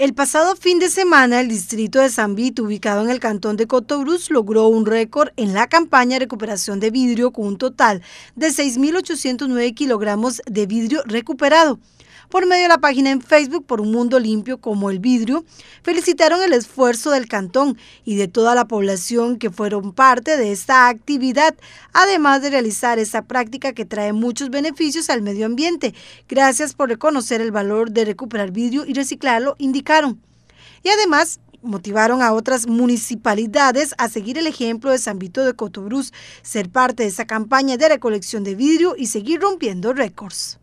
El pasado fin de semana, el distrito de Vito, ubicado en el cantón de Cotobruz, logró un récord en la campaña de recuperación de vidrio con un total de 6.809 kilogramos de vidrio recuperado por medio de la página en Facebook por un mundo limpio como el vidrio, felicitaron el esfuerzo del cantón y de toda la población que fueron parte de esta actividad, además de realizar esta práctica que trae muchos beneficios al medio ambiente. Gracias por reconocer el valor de recuperar vidrio y reciclarlo, indicaron. Y además motivaron a otras municipalidades a seguir el ejemplo de San Vito de Cotobruz, ser parte de esa campaña de recolección de vidrio y seguir rompiendo récords.